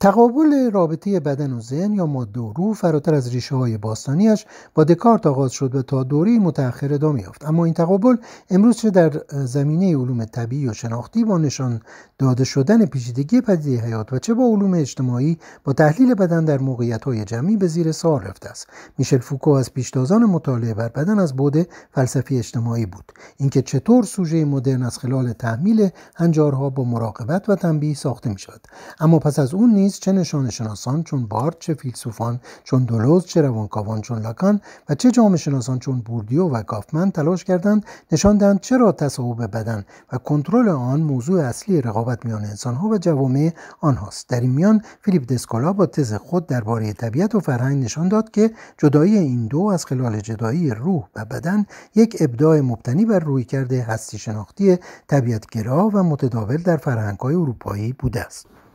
تقابل رابطه بدن و ذهن یا ماده و روح فراتر از ریشه های باستانیش با دکارت آغاز شد و تا دوری متأخر ادامه یافت اما این تقابل امروز چه در زمینه علوم طبیعی و شناختی با نشان داده شدن پیچیدگی پدیده حیات و چه با علوم اجتماعی با تحلیل بدن در موقعیت های جمعی به زیر سوال رفته است میشل فوکو از پیشتازان مطالعه بر بدن از بعد فلسفی اجتماعی بود اینکه چطور سوژه مدرن از خلال تحمیل هنجارها با مراقبت و تنبیه ساخته می اما پس از اون چه نشان شناسان چون بارد چه فیلسوفان چون دولوز چه روانکاوان چون لاکان و چه جامعه شناسان چون بوردیو و گافمن تلاش کردند نشان دهند چرا تصاحب بدن و کنترل آن موضوع اصلی رقابت میان انسانها و جوامع آنهاست در این میان فیلیپ دسکولا با تز خود درباره طبیعت و فرهنگ نشان داد که جدایی این دو از خلال جدایی روح و بدن یک ابداع مبتنی بر کرده هستی شناختی طبیعتگرا و متداول در فرهنگهای اروپایی بوده است